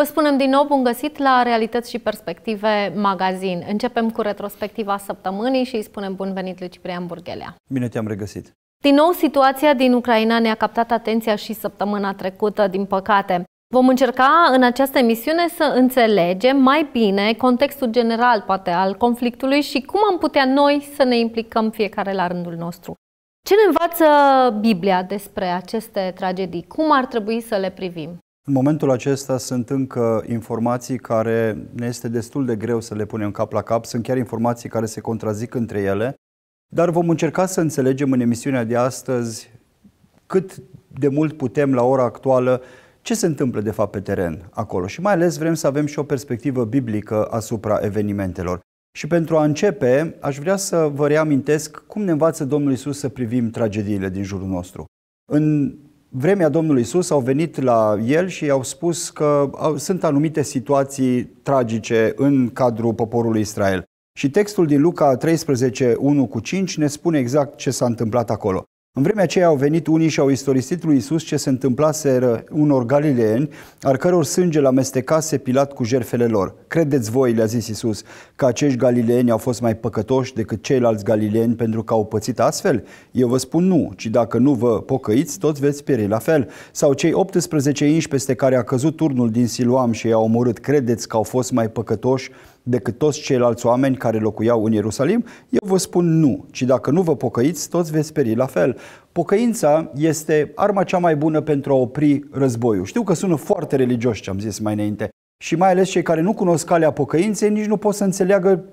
Vă spunem din nou bun găsit la Realități și Perspective Magazin. Începem cu retrospectiva săptămânii și îi spunem bun venit lui Ciprian Burghelea. Bine te-am regăsit! Din nou, situația din Ucraina ne-a captat atenția și săptămâna trecută, din păcate. Vom încerca în această emisiune să înțelegem mai bine contextul general, poate, al conflictului și cum am putea noi să ne implicăm fiecare la rândul nostru. Ce ne învață Biblia despre aceste tragedii? Cum ar trebui să le privim? În momentul acesta sunt încă informații care ne este destul de greu să le punem cap la cap, sunt chiar informații care se contrazic între ele, dar vom încerca să înțelegem în emisiunea de astăzi cât de mult putem la ora actuală ce se întâmplă de fapt pe teren acolo și mai ales vrem să avem și o perspectivă biblică asupra evenimentelor. Și pentru a începe, aș vrea să vă reamintesc cum ne învață Domnul Isus să privim tragediile din jurul nostru. În vremea Domnului Isus au venit la el și i-au spus că sunt anumite situații tragice în cadrul poporului Israel. Și textul din Luca 13, 1 cu 5 ne spune exact ce s-a întâmplat acolo. În vremea aceea au venit unii și au istorisit lui Isus ce se întâmplase unor galileeni, al căror sânge l-amestecase Pilat cu jerfele lor. Credeți voi, le-a zis Isus, că acești galileeni au fost mai păcătoși decât ceilalți galileeni pentru că au pățit astfel? Eu vă spun nu, ci dacă nu vă pocăiți, toți veți pieri la fel. Sau cei 18 inși peste care a căzut turnul din Siluam și i-au omorât, credeți că au fost mai păcătoși decât toți ceilalți oameni care locuiau în Ierusalim? Eu vă spun nu, ci dacă nu vă pocăiți, toți veți speri la fel. Pocăința este arma cea mai bună pentru a opri războiul. Știu că sună foarte religios ce am zis mai înainte, și mai ales cei care nu cunosc calea pocăinței nici nu pot să înțeleagă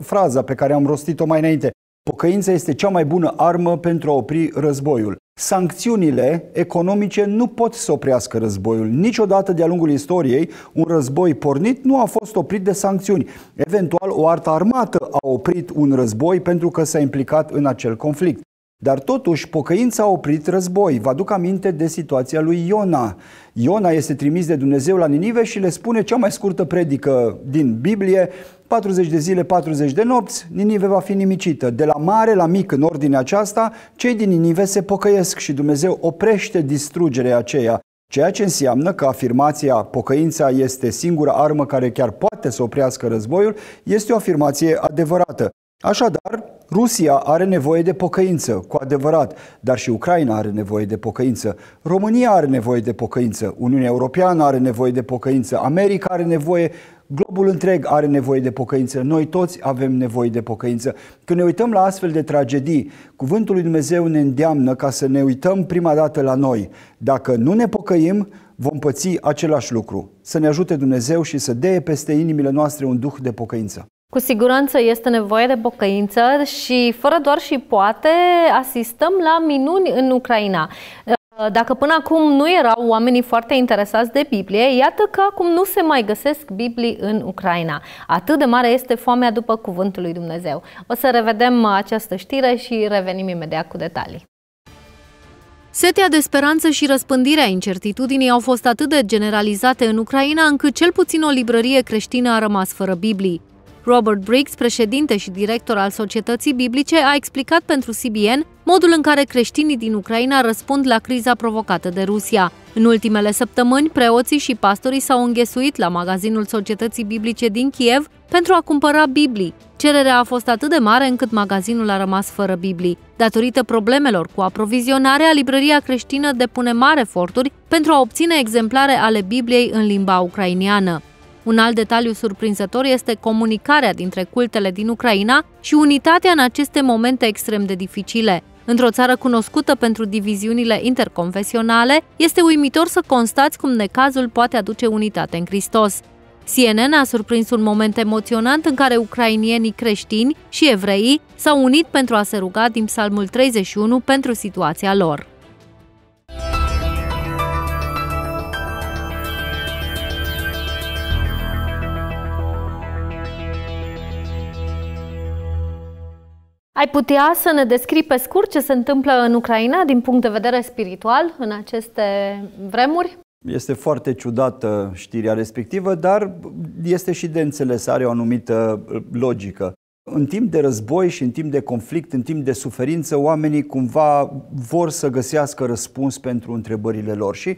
fraza pe care am rostit-o mai înainte. Pocăința este cea mai bună armă pentru a opri războiul sancțiunile economice nu pot să oprească războiul. Niciodată de-a lungul istoriei un război pornit nu a fost oprit de sancțiuni. Eventual o artă armată a oprit un război pentru că s-a implicat în acel conflict. Dar totuși, pocăința a oprit război. Vă aduc aminte de situația lui Iona. Iona este trimis de Dumnezeu la Ninive și le spune cea mai scurtă predică din Biblie, 40 de zile, 40 de nopți, Ninive va fi nimicită. De la mare la mic, în ordinea aceasta, cei din Ninive se pocăiesc și Dumnezeu oprește distrugerea aceea. Ceea ce înseamnă că afirmația pocăința este singura armă care chiar poate să oprească războiul, este o afirmație adevărată. Așadar, Rusia are nevoie de pocăință, cu adevărat, dar și Ucraina are nevoie de pocăință, România are nevoie de pocăință, Uniunea Europeană are nevoie de pocăință, America are nevoie, Globul întreg are nevoie de pocăință, noi toți avem nevoie de pocăință. Când ne uităm la astfel de tragedii, cuvântul lui Dumnezeu ne îndeamnă ca să ne uităm prima dată la noi. Dacă nu ne pocăim, vom păți același lucru. Să ne ajute Dumnezeu și să dee peste inimile noastre un duh de pocăință. Cu siguranță este nevoie de pocăință și fără doar și poate asistăm la minuni în Ucraina. Ă, dacă până acum nu erau oamenii foarte interesați de Biblie, iată că acum nu se mai găsesc Biblii în Ucraina. Atât de mare este foamea după cuvântul lui Dumnezeu. O să revedem această știre și revenim imediat cu detalii. Setea de speranță și răspândirea incertitudinii au fost atât de generalizate în Ucraina încât cel puțin o librărie creștină a rămas fără Biblii. Robert Briggs, președinte și director al societății biblice, a explicat pentru CBN modul în care creștinii din Ucraina răspund la criza provocată de Rusia. În ultimele săptămâni, preoții și pastorii s-au înghesuit la magazinul societății biblice din Kiev pentru a cumpăra Biblii. Cererea a fost atât de mare încât magazinul a rămas fără Biblii. Datorită problemelor cu aprovizionarea, librăria creștină depune mari eforturi pentru a obține exemplare ale Bibliei în limba ucrainiană. Un alt detaliu surprinzător este comunicarea dintre cultele din Ucraina și unitatea în aceste momente extrem de dificile. Într-o țară cunoscută pentru diviziunile interconfesionale, este uimitor să constați cum necazul poate aduce unitate în Hristos. CNN a surprins un moment emoționant în care ucrainienii creștini și evrei s-au unit pentru a se ruga din Psalmul 31 pentru situația lor. Ai putea să ne descrii pe scurt ce se întâmplă în Ucraina din punct de vedere spiritual în aceste vremuri? Este foarte ciudată știrea respectivă, dar este și de înțeles, are o anumită logică în timp de război și în timp de conflict, în timp de suferință, oamenii cumva vor să găsească răspuns pentru întrebările lor. Și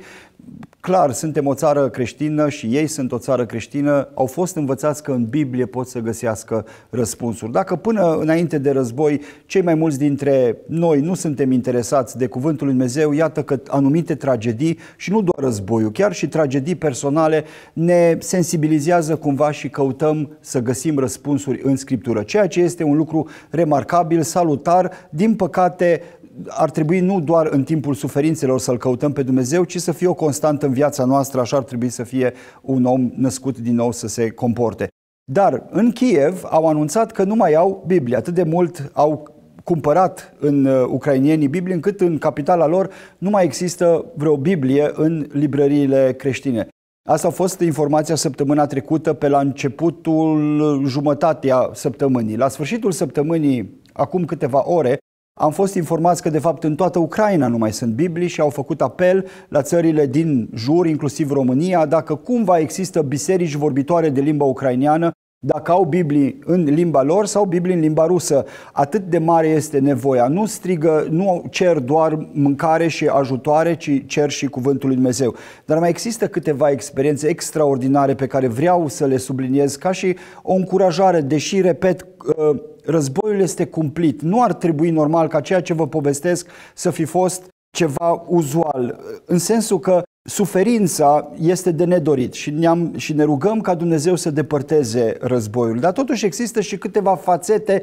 clar, suntem o țară creștină și ei sunt o țară creștină, au fost învățați că în Biblie pot să găsească răspunsuri. Dacă până înainte de război cei mai mulți dintre noi nu suntem interesați de Cuvântul Lui Dumnezeu, iată că anumite tragedii și nu doar războiul, chiar și tragedii personale ne sensibilizează cumva și căutăm să găsim răspunsuri în Scriptură. Ce ceea ce este un lucru remarcabil, salutar. Din păcate, ar trebui nu doar în timpul suferințelor să-L căutăm pe Dumnezeu, ci să fie o constantă în viața noastră, așa ar trebui să fie un om născut din nou să se comporte. Dar în Kiev au anunțat că nu mai au Biblie, atât de mult au cumpărat în uh, ucrainienii Biblie, încât în capitala lor nu mai există vreo Biblie în librăriile creștine. Asta a fost informația săptămâna trecută pe la începutul jumătatea săptămânii. La sfârșitul săptămânii, acum câteva ore, am fost informați că de fapt în toată Ucraina nu mai sunt Biblii și au făcut apel la țările din jur, inclusiv România, dacă cumva există biserici vorbitoare de limba ucraineană dacă au Biblii în limba lor sau Biblii în limba rusă. Atât de mare este nevoia. Nu strigă, nu cer doar mâncare și ajutoare, ci cer și cuvântul lui Dumnezeu. Dar mai există câteva experiențe extraordinare pe care vreau să le subliniez ca și o încurajare, deși, repet, ă, războiul este cumplit. Nu ar trebui normal ca ceea ce vă povestesc să fi fost ceva uzual, în sensul că suferința este de nedorit și, ne-am, și ne rugăm ca Dumnezeu să depărteze războiul. Dar totuși există și câteva fațete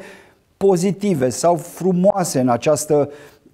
pozitive sau frumoase în această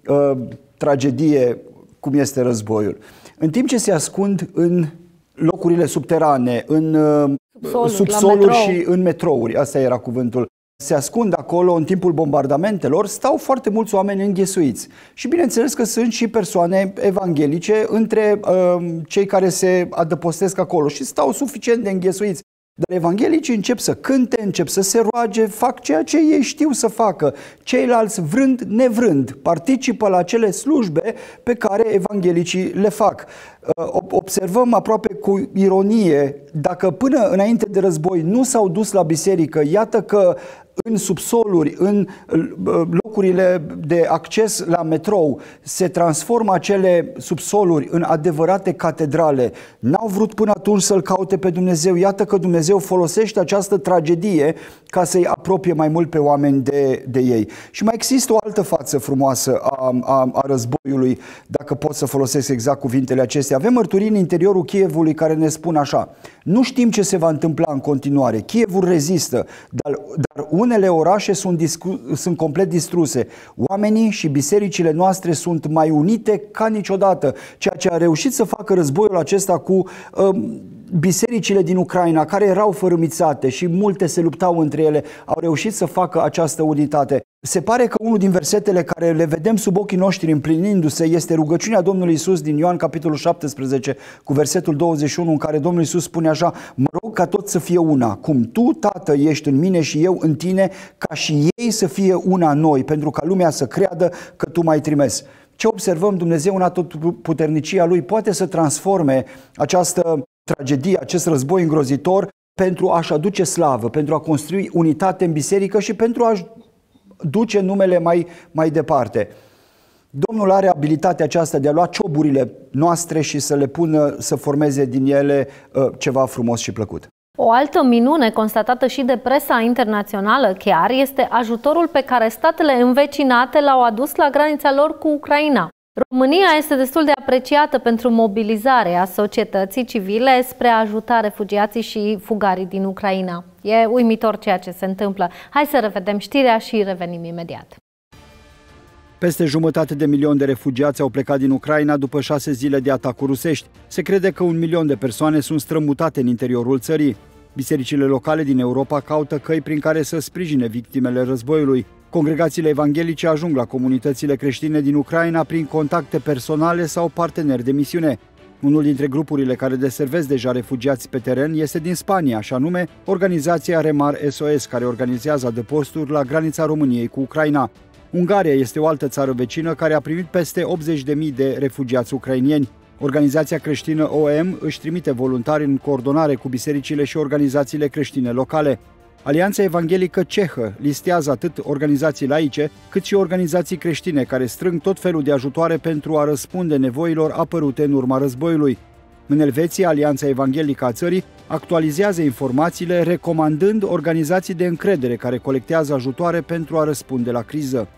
uh, tragedie cum este războiul. În timp ce se ascund în locurile subterane, în uh, subsoluri, subsolul și în metrouri, asta era cuvântul se ascund acolo în timpul bombardamentelor, stau foarte mulți oameni înghesuiți. Și bineînțeles că sunt și persoane evanghelice între uh, cei care se adăpostesc acolo și stau suficient de înghesuiți. Dar evanghelicii încep să cânte, încep să se roage, fac ceea ce ei știu să facă. Ceilalți, vrând, nevrând, participă la cele slujbe pe care evanghelicii le fac. Uh, observăm aproape cu ironie, dacă până înainte de război nu s-au dus la biserică, iată că în subsoluri, în uh, locurile de acces la metrou, se transformă acele subsoluri în adevărate catedrale. N-au vrut până atunci să-L caute pe Dumnezeu. Iată că Dumnezeu folosește această tragedie ca să-i apropie mai mult pe oameni de, de ei. Și mai există o altă față frumoasă a, a, a războiului, dacă pot să folosesc exact cuvintele acestea, avem mărturii în interiorul Chievului care ne spun așa. Nu știm ce se va întâmpla în continuare. Chievul rezistă, dar, dar unele orașe sunt, discu- sunt complet distruse. Oamenii și bisericile noastre sunt mai unite ca niciodată. Ceea ce a reușit să facă războiul acesta cu um, bisericile din Ucraina, care erau fărâmițate și multe se luptau între ele, au reușit să facă această unitate. Se pare că unul din versetele care le vedem sub ochii noștri împlinindu-se este rugăciunea Domnului Isus din Ioan capitolul 17 cu versetul 21 în care Domnul Isus spune așa Mă rog ca tot să fie una, cum tu, Tată, ești în mine și eu în tine, ca și ei să fie una noi, pentru ca lumea să creadă că tu mai trimesc. Ce observăm, Dumnezeu în puternicia Lui poate să transforme această tragedie, acest război îngrozitor pentru a-și aduce slavă, pentru a construi unitate în biserică și pentru a-și duce numele mai, mai departe. Domnul are abilitatea aceasta de a lua cioburile noastre și să le pună, să formeze din ele ă, ceva frumos și plăcut. O altă minune constatată și de presa internațională chiar este ajutorul pe care statele învecinate l-au adus la granița lor cu Ucraina. România este destul de apreciată pentru mobilizarea societății civile spre a ajuta refugiații și fugarii din Ucraina. E uimitor ceea ce se întâmplă. Hai să revedem știrea și revenim imediat. Peste jumătate de milion de refugiați au plecat din Ucraina după șase zile de atacuri rusești. Se crede că un milion de persoane sunt strămutate în interiorul țării. Bisericile locale din Europa caută căi prin care să sprijine victimele războiului. Congregațiile evanghelice ajung la comunitățile creștine din Ucraina prin contacte personale sau parteneri de misiune. Unul dintre grupurile care deservesc deja refugiați pe teren este din Spania, și anume organizația Remar SOS, care organizează adăposturi la granița României cu Ucraina. Ungaria este o altă țară vecină care a primit peste 80.000 de refugiați ucrainieni. Organizația creștină OM își trimite voluntari în coordonare cu bisericile și organizațiile creștine locale. Alianța Evanghelică Cehă listează atât organizații laice, cât și organizații creștine care strâng tot felul de ajutoare pentru a răspunde nevoilor apărute în urma războiului. În Elveția, Alianța Evanghelică a țării actualizează informațiile recomandând organizații de încredere care colectează ajutoare pentru a răspunde la criză.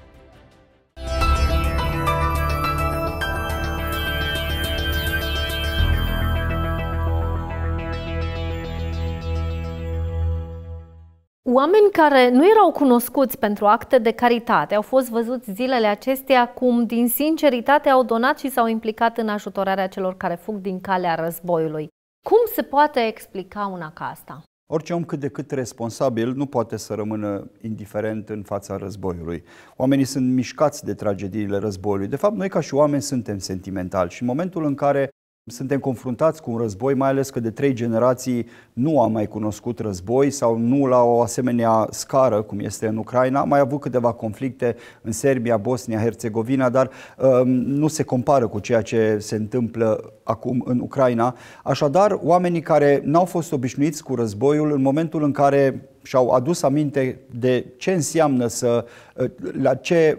Oameni care nu erau cunoscuți pentru acte de caritate au fost văzuți zilele acestea cum din sinceritate au donat și s-au implicat în ajutorarea celor care fug din calea războiului. Cum se poate explica una ca asta? Orice om cât de cât responsabil nu poate să rămână indiferent în fața războiului. Oamenii sunt mișcați de tragediile războiului. De fapt, noi ca și oameni suntem sentimentali și în momentul în care suntem confruntați cu un război, mai ales că de trei generații nu am mai cunoscut război sau nu la o asemenea scară cum este în Ucraina. Am mai avut câteva conflicte în Serbia, Bosnia, Herțegovina, dar um, nu se compară cu ceea ce se întâmplă acum în Ucraina. Așadar, oamenii care n-au fost obișnuiți cu războiul, în momentul în care și-au adus aminte de ce înseamnă să, uh, la ce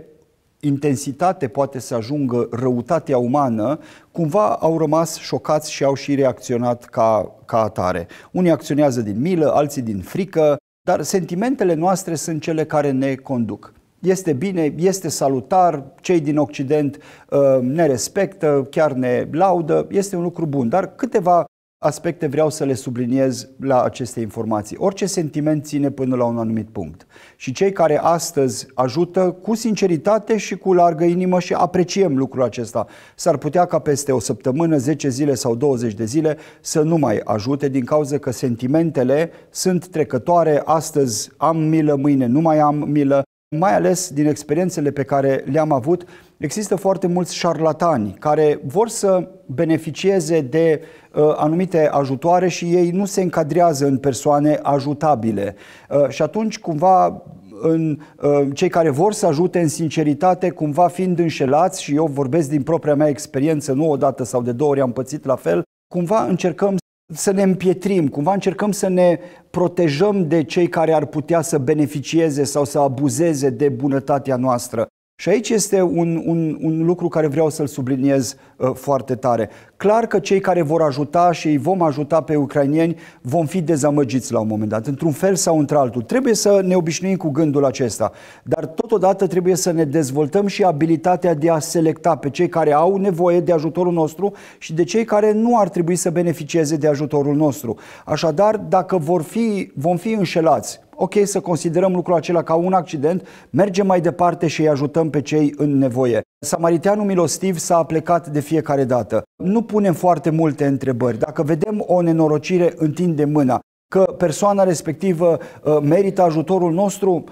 intensitate poate să ajungă răutatea umană, cumva au rămas șocați și au și reacționat ca, ca atare. Unii acționează din milă, alții din frică, dar sentimentele noastre sunt cele care ne conduc. Este bine, este salutar, cei din Occident uh, ne respectă, chiar ne laudă, este un lucru bun, dar câteva aspecte vreau să le subliniez la aceste informații. Orice sentiment ține până la un anumit punct. Și cei care astăzi ajută cu sinceritate și cu largă inimă și apreciem lucrul acesta, s-ar putea ca peste o săptămână, 10 zile sau 20 de zile să nu mai ajute din cauza că sentimentele sunt trecătoare, astăzi am milă, mâine nu mai am milă, mai ales din experiențele pe care le-am avut, există foarte mulți șarlatani care vor să beneficieze de uh, anumite ajutoare și ei nu se încadrează în persoane ajutabile. Uh, și atunci, cumva, în uh, cei care vor să ajute în sinceritate, cumva fiind înșelați, și eu vorbesc din propria mea experiență, nu odată sau de două ori am pățit la fel, cumva încercăm să ne împietrim, cumva încercăm să ne protejăm de cei care ar putea să beneficieze sau să abuzeze de bunătatea noastră. Și aici este un, un, un lucru care vreau să-l subliniez Uh, foarte tare. Clar că cei care vor ajuta și îi vom ajuta pe ucrainieni vom fi dezamăgiți la un moment dat, într-un fel sau într-altul. Trebuie să ne obișnuim cu gândul acesta, dar totodată trebuie să ne dezvoltăm și abilitatea de a selecta pe cei care au nevoie de ajutorul nostru și de cei care nu ar trebui să beneficieze de ajutorul nostru. Așadar, dacă vor fi, vom fi înșelați, ok, să considerăm lucrul acela ca un accident, mergem mai departe și îi ajutăm pe cei în nevoie. Samariteanul milostiv s-a plecat de fiecare dată. Nu punem foarte multe întrebări. Dacă vedem o nenorocire, întinde mâna. Că persoana respectivă uh, merită ajutorul nostru,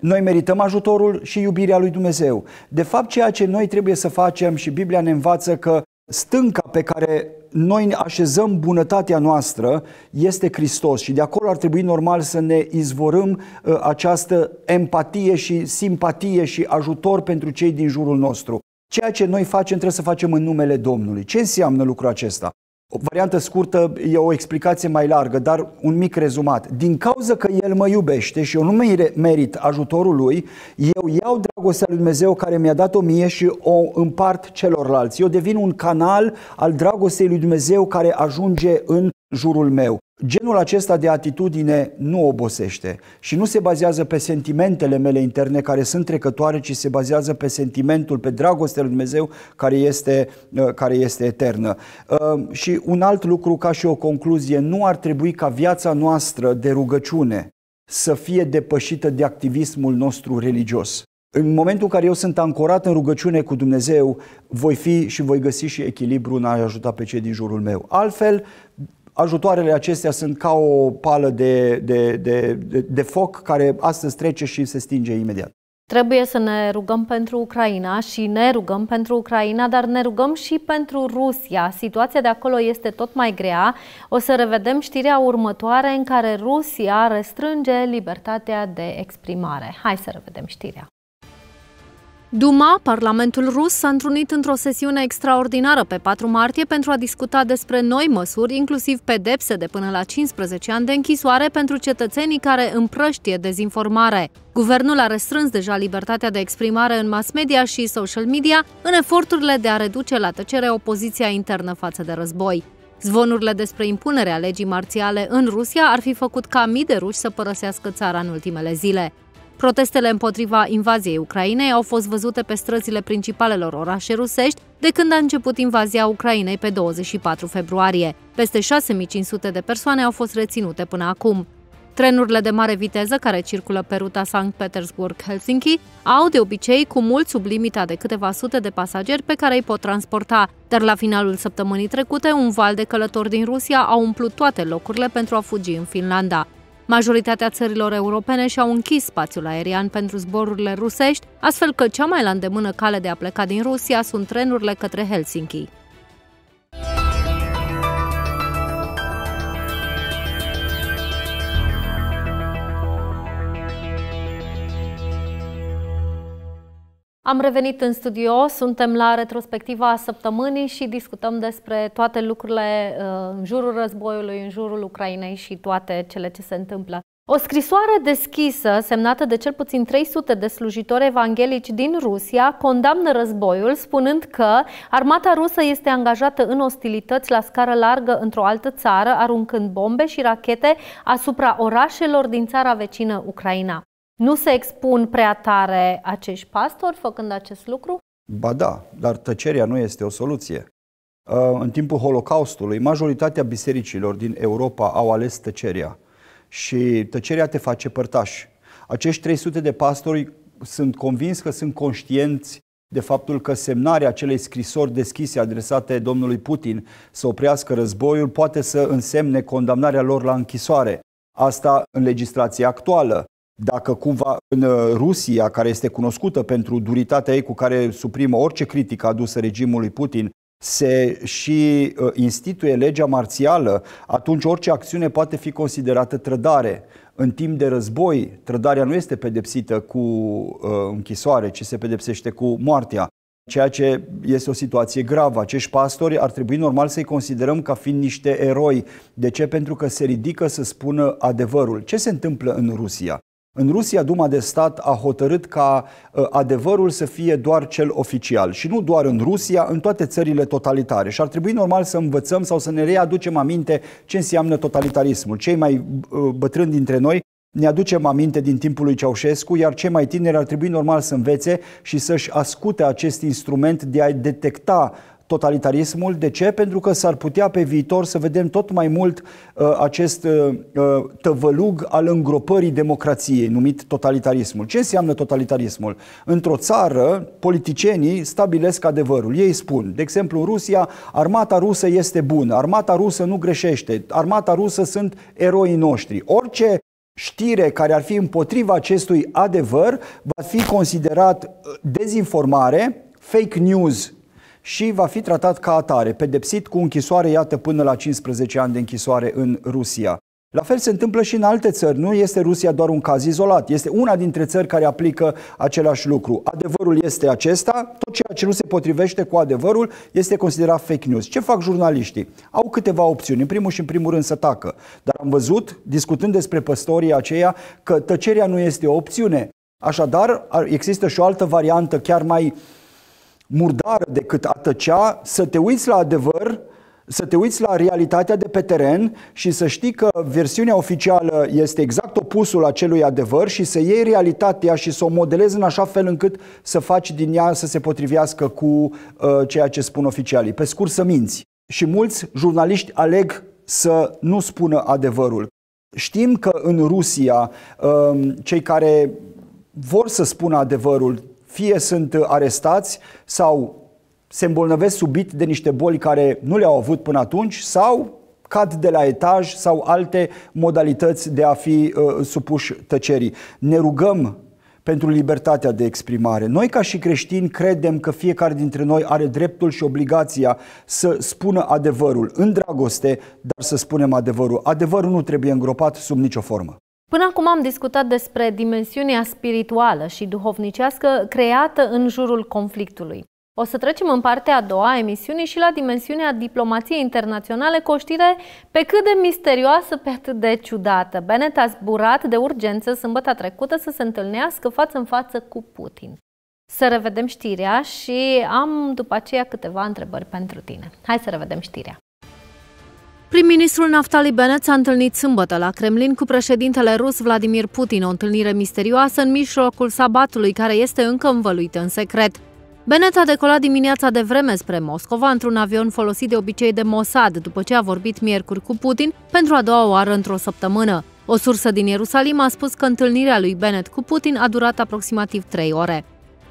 noi merităm ajutorul și iubirea lui Dumnezeu. De fapt, ceea ce noi trebuie să facem și Biblia ne învață că stânca pe care noi ne așezăm bunătatea noastră este Hristos și de acolo ar trebui normal să ne izvorăm uh, această empatie și simpatie și ajutor pentru cei din jurul nostru. Ceea ce noi facem trebuie să facem în numele Domnului. Ce înseamnă lucrul acesta? O variantă scurtă e o explicație mai largă, dar un mic rezumat. Din cauza că El mă iubește și eu nu merit ajutorul Lui, eu iau dragostea Lui Dumnezeu care mi-a dat-o mie și o împart celorlalți. Eu devin un canal al dragostei Lui Dumnezeu care ajunge în jurul meu. Genul acesta de atitudine nu obosește și nu se bazează pe sentimentele mele interne care sunt trecătoare, ci se bazează pe sentimentul, pe dragostea lui Dumnezeu care este, uh, care este eternă. Uh, și un alt lucru, ca și o concluzie, nu ar trebui ca viața noastră de rugăciune să fie depășită de activismul nostru religios. În momentul în care eu sunt ancorat în rugăciune cu Dumnezeu, voi fi și voi găsi și echilibru în a ajuta pe cei din jurul meu. Altfel, ajutoarele acestea sunt ca o pală de, de, de, de, de foc care astăzi trece și se stinge imediat. Trebuie să ne rugăm pentru Ucraina și ne rugăm pentru Ucraina, dar ne rugăm și pentru Rusia. Situația de acolo este tot mai grea. O să revedem știrea următoare în care Rusia restrânge libertatea de exprimare. Hai să revedem știrea. Duma, Parlamentul rus, s-a întrunit într-o sesiune extraordinară pe 4 martie pentru a discuta despre noi măsuri, inclusiv pedepse de până la 15 ani de închisoare pentru cetățenii care împrăștie dezinformare. Guvernul a restrâns deja libertatea de exprimare în mass media și social media în eforturile de a reduce la tăcere opoziția internă față de război. Zvonurile despre impunerea legii marțiale în Rusia ar fi făcut ca mii de ruși să părăsească țara în ultimele zile. Protestele împotriva invaziei Ucrainei au fost văzute pe străzile principalelor orașe rusești de când a început invazia Ucrainei pe 24 februarie. Peste 6500 de persoane au fost reținute până acum. Trenurile de mare viteză care circulă pe ruta Sankt Petersburg-Helsinki au de obicei cu mult sub limita de câteva sute de pasageri pe care îi pot transporta, dar la finalul săptămânii trecute un val de călători din Rusia au umplut toate locurile pentru a fugi în Finlanda. Majoritatea țărilor europene și-au închis spațiul aerian pentru zborurile rusești, astfel că cea mai la îndemână cale de a pleca din Rusia sunt trenurile către Helsinki. Am revenit în studio, suntem la retrospectiva săptămânii și discutăm despre toate lucrurile uh, în jurul războiului, în jurul Ucrainei și toate cele ce se întâmplă. O scrisoare deschisă, semnată de cel puțin 300 de slujitori evanghelici din Rusia, condamnă războiul, spunând că armata rusă este angajată în ostilități la scară largă într-o altă țară, aruncând bombe și rachete asupra orașelor din țara vecină Ucraina. Nu se expun prea tare acești pastori făcând acest lucru? Ba da, dar tăcerea nu este o soluție. Uh, în timpul Holocaustului, majoritatea bisericilor din Europa au ales tăcerea și tăcerea te face părtaș. Acești 300 de pastori sunt convins că sunt conștienți de faptul că semnarea acelei scrisori deschise adresate domnului Putin să oprească războiul poate să însemne condamnarea lor la închisoare. Asta în legislația actuală dacă cumva în uh, Rusia, care este cunoscută pentru duritatea ei cu care suprimă orice critică adusă regimului Putin, se și uh, instituie legea marțială, atunci orice acțiune poate fi considerată trădare. În timp de război, trădarea nu este pedepsită cu uh, închisoare, ci se pedepsește cu moartea ceea ce este o situație gravă. Acești pastori ar trebui normal să-i considerăm ca fiind niște eroi. De ce? Pentru că se ridică să spună adevărul. Ce se întâmplă în Rusia? În Rusia, Duma de Stat a hotărât ca uh, adevărul să fie doar cel oficial și nu doar în Rusia, în toate țările totalitare. Și ar trebui normal să învățăm sau să ne readucem aminte ce înseamnă totalitarismul. Cei mai uh, bătrâni dintre noi ne aducem aminte din timpul lui Ceaușescu, iar cei mai tineri ar trebui normal să învețe și să-și ascute acest instrument de a detecta totalitarismul. De ce? Pentru că s-ar putea pe viitor să vedem tot mai mult uh, acest uh, uh, tăvălug al îngropării democrației, numit totalitarismul. Ce înseamnă totalitarismul? Într-o țară, politicienii stabilesc adevărul. Ei spun, de exemplu, în Rusia, armata rusă este bună, armata rusă nu greșește, armata rusă sunt eroii noștri. Orice știre care ar fi împotriva acestui adevăr va fi considerat uh, dezinformare, fake news și va fi tratat ca atare, pedepsit cu închisoare, iată, până la 15 ani de închisoare în Rusia. La fel se întâmplă și în alte țări, nu este Rusia doar un caz izolat, este una dintre țări care aplică același lucru. Adevărul este acesta, tot ceea ce nu se potrivește cu adevărul este considerat fake news. Ce fac jurnaliștii? Au câteva opțiuni, în primul și în primul rând să tacă, dar am văzut, discutând despre păstorii aceia, că tăcerea nu este o opțiune. Așadar, există și o altă variantă chiar mai uh, murdară decât a tăcea, să te uiți la adevăr, să te uiți la realitatea de pe teren și să știi că versiunea oficială este exact opusul acelui adevăr și să iei realitatea și să o modelezi în așa fel încât să faci din ea să se potrivească cu uh, ceea ce spun oficialii. Pe scurt, să minți. Și mulți jurnaliști aleg să nu spună adevărul. Știm că în Rusia um, cei care vor să spună adevărul, fie sunt uh, arestați sau se îmbolnăvesc subit de niște boli care nu le-au avut până atunci sau cad de la etaj sau alte modalități de a fi uh, supuși tăcerii. Ne rugăm pentru libertatea de exprimare. Noi ca și creștini credem că fiecare dintre noi are dreptul și obligația să spună adevărul în dragoste, dar să spunem adevărul. Adevărul nu trebuie îngropat sub nicio formă. Până acum am discutat despre dimensiunea spirituală și duhovnicească creată în jurul conflictului. O să trecem în partea a doua a emisiunii și la dimensiunea diplomației internaționale cu o știre pe cât de misterioasă, pe atât de ciudată. Bennett a zburat de urgență sâmbătă trecută să se întâlnească față în față cu Putin. Să revedem știrea și am după aceea câteva întrebări pentru tine. Hai să revedem știrea. Prim-ministrul Naftali Bennett s-a întâlnit sâmbătă la Kremlin cu președintele rus Vladimir Putin, o întâlnire misterioasă în mijlocul sabatului, care este încă învăluită în secret. Bennett a decolat dimineața de vreme spre Moscova într-un avion folosit de obicei de Mossad, după ce a vorbit miercuri cu Putin pentru a doua oară într-o săptămână. O sursă din Ierusalim a spus că întâlnirea lui Bennett cu Putin a durat aproximativ 3 ore.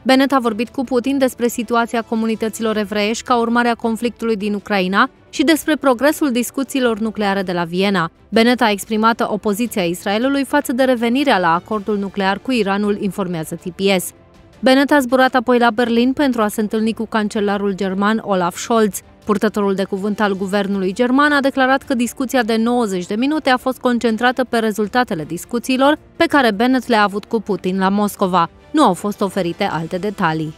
Bennett a vorbit cu Putin despre situația comunităților evreiești ca urmare a conflictului din Ucraina și despre progresul discuțiilor nucleare de la Viena. Bennett a exprimat opoziția Israelului față de revenirea la acordul nuclear cu Iranul, informează TPS. Bennett a zburat apoi la Berlin pentru a se întâlni cu cancelarul german Olaf Scholz. Purtătorul de cuvânt al guvernului german a declarat că discuția de 90 de minute a fost concentrată pe rezultatele discuțiilor pe care Bennett le-a avut cu Putin la Moscova. Nu au fost oferite alte detalii.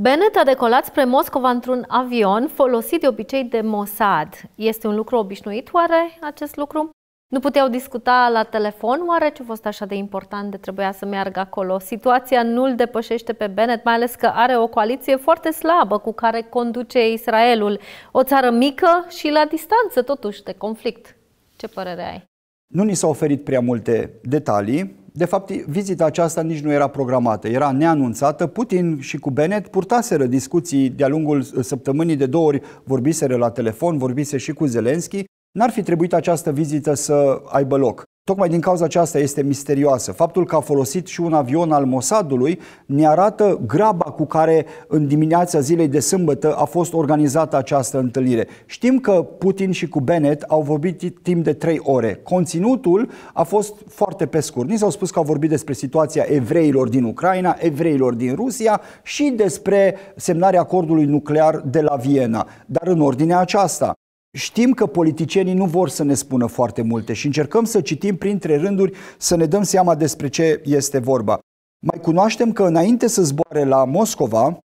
Bennett a decolat spre Moscova într-un avion folosit de obicei de Mossad. Este un lucru obișnuit oare acest lucru? Nu puteau discuta la telefon, oare ce a fost așa de important de trebuia să meargă acolo? Situația nu îl depășește pe Bennett, mai ales că are o coaliție foarte slabă cu care conduce Israelul, o țară mică și la distanță totuși de conflict. Ce părere ai? Nu ni s-au oferit prea multe detalii. De fapt, vizita aceasta nici nu era programată, era neanunțată. Putin și cu Bennett purtaseră discuții de-a lungul săptămânii de două ori, vorbiseră la telefon, vorbise și cu Zelenski N-ar fi trebuit această vizită să aibă loc. Tocmai din cauza aceasta este misterioasă. Faptul că a folosit și un avion al Mossadului ne arată graba cu care în dimineața zilei de sâmbătă a fost organizată această întâlnire. Știm că Putin și cu Bennett au vorbit timp de trei ore. Conținutul a fost foarte pe scurt. Ni s-au spus că au vorbit despre situația evreilor din Ucraina, evreilor din Rusia și despre semnarea acordului nuclear de la Viena, dar în ordinea aceasta. Știm că politicienii nu vor să ne spună foarte multe și încercăm să citim printre rânduri să ne dăm seama despre ce este vorba. Mai cunoaștem că înainte să zboare la Moscova,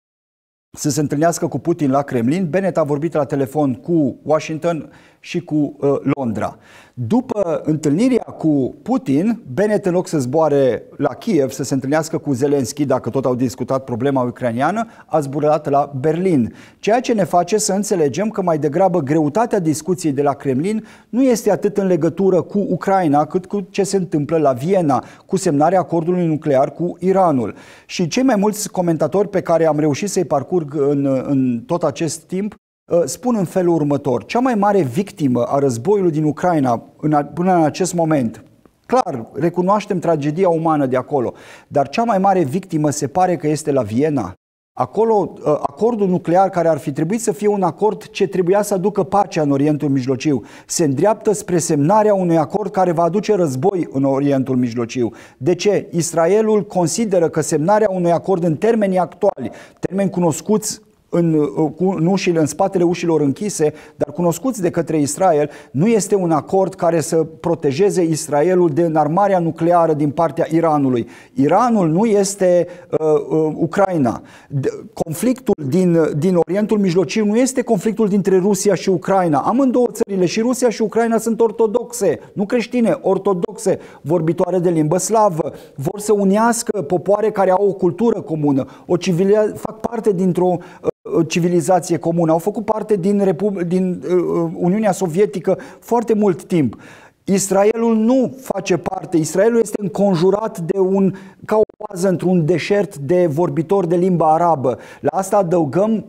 să se întâlnească cu Putin la Kremlin, Bennett a vorbit la telefon cu Washington și cu uh, Londra. După întâlnirea cu Putin, Bennett în loc să zboare la Kiev să se întâlnească cu Zelensky, dacă tot au discutat problema ucraniană, a zburat la Berlin. Ceea ce ne face să înțelegem că mai degrabă greutatea discuției de la Kremlin nu este atât în legătură cu Ucraina, cât cu ce se întâmplă la Viena, cu semnarea acordului nuclear cu Iranul. Și cei mai mulți comentatori pe care am reușit să-i parcurg în, în tot acest timp Uh, spun în felul următor. Cea mai mare victimă a războiului din Ucraina în până în acest moment, clar, recunoaștem tragedia umană de acolo, dar cea mai mare victimă se pare că este la Viena. Acolo, uh, acordul nuclear, care ar fi trebuit să fie un acord ce trebuia să aducă pacea în Orientul Mijlociu, se îndreaptă spre semnarea unui acord care va aduce război în Orientul Mijlociu. De ce? Israelul consideră că semnarea unui acord în termenii actuali, termeni cunoscuți în, uh, cu, în, ușile, în spatele ușilor închise, dar cunoscuți de către Israel, nu este un acord care să protejeze Israelul de înarmarea nucleară din partea Iranului. Iranul nu este uh, uh, Ucraina. Conflictul din, uh, din Orientul Mijlociu nu este conflictul dintre Rusia și Ucraina. Amândouă țările, și Rusia și Ucraina, sunt ortodoxe, nu creștine, ortodoxe, vorbitoare de limbă slavă. Vor să unească popoare care au o cultură comună, o civilizație, fac parte dintr-o uh, Uh, civilizație comună, au făcut parte din, Repub- din uh, uh, Uniunea Sovietică foarte mult timp. Israelul nu face parte, Israelul este înconjurat de un, ca o oază într-un deșert de vorbitori de limba arabă. La asta adăugăm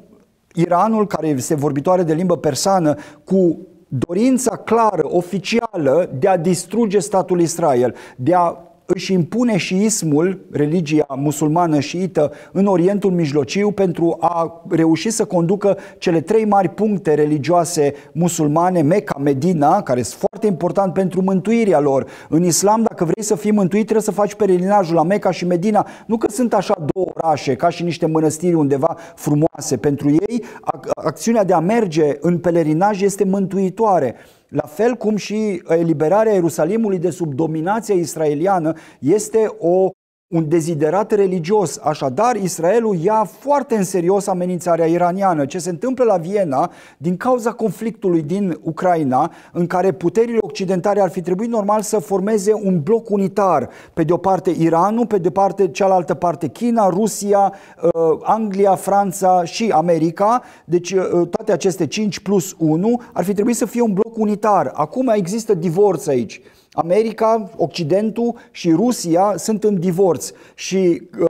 Iranul, care este vorbitoare de limbă persană, cu dorința clară, oficială, de a distruge statul Israel, de a își impune șiismul, religia musulmană șiită, în Orientul Mijlociu pentru a reuși să conducă cele trei mari puncte religioase musulmane, Mecca, Medina, care sunt foarte important pentru mântuirea lor. În islam, dacă vrei să fii mântuit, trebuie să faci pelerinajul la Mecca și Medina. Nu că sunt așa două orașe, ca și niște mănăstiri undeva frumoase. Pentru ei, acțiunea de a merge în pelerinaj este mântuitoare. La fel cum și eliberarea Ierusalimului de sub dominația israeliană este o un deziderat religios. Așadar, Israelul ia foarte în serios amenințarea iraniană. Ce se întâmplă la Viena din cauza conflictului din Ucraina, în care puterile occidentale ar fi trebuit normal să formeze un bloc unitar. Pe de o parte Iranul, pe de parte cealaltă parte China, Rusia, uh, Anglia, Franța și America. Deci uh, toate aceste 5 plus 1 ar fi trebuit să fie un bloc unitar. Acum există divorț aici. America, Occidentul și Rusia sunt în divorț și uh,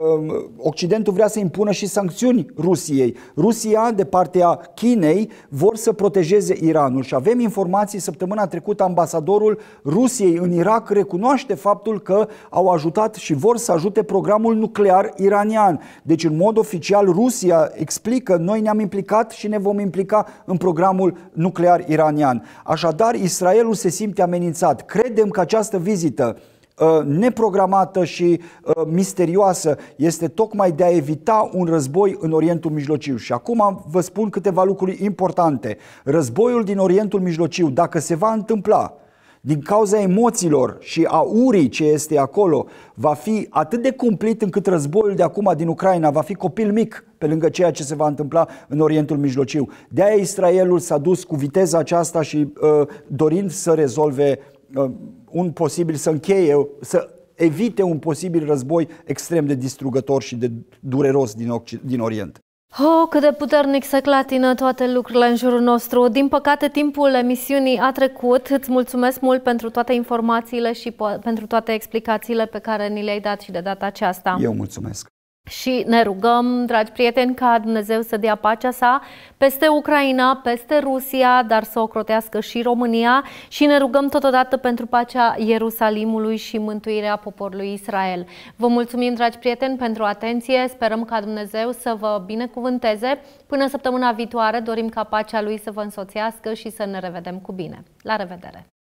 Occidentul vrea să impună și sancțiuni Rusiei. Rusia, de partea Chinei, vor să protejeze Iranul și avem informații, săptămâna trecută ambasadorul Rusiei în Irak recunoaște faptul că au ajutat și vor să ajute programul nuclear iranian. Deci, în mod oficial, Rusia explică, noi ne-am implicat și ne vom implica în programul nuclear iranian. Așadar, Israelul se simte amenințat. Credem că această vizită uh, neprogramată și uh, misterioasă este tocmai de a evita un război în Orientul Mijlociu. Și acum vă spun câteva lucruri importante. Războiul din Orientul Mijlociu, dacă se va întâmpla, din cauza emoțiilor și a urii ce este acolo, va fi atât de cumplit încât războiul de acum din Ucraina va fi copil mic pe lângă ceea ce se va întâmpla în Orientul Mijlociu. De aia Israelul s-a dus cu viteza aceasta și uh, dorind să rezolve uh, un posibil să încheie, să evite un posibil război extrem de distrugător și de dureros din, Occ- din Orient. Oh, cât de puternic se clatină toate lucrurile în jurul nostru. Din păcate, timpul emisiunii a trecut. Îți mulțumesc mult pentru toate informațiile și pentru toate explicațiile pe care ni le-ai dat și de data aceasta. Eu mulțumesc și ne rugăm, dragi prieteni, ca Dumnezeu să dea pacea sa peste Ucraina, peste Rusia, dar să ocrotească și România și ne rugăm totodată pentru pacea Ierusalimului și mântuirea poporului Israel. Vă mulțumim, dragi prieteni, pentru atenție, sperăm ca Dumnezeu să vă binecuvânteze. Până săptămâna viitoare dorim ca pacea Lui să vă însoțească și să ne revedem cu bine. La revedere!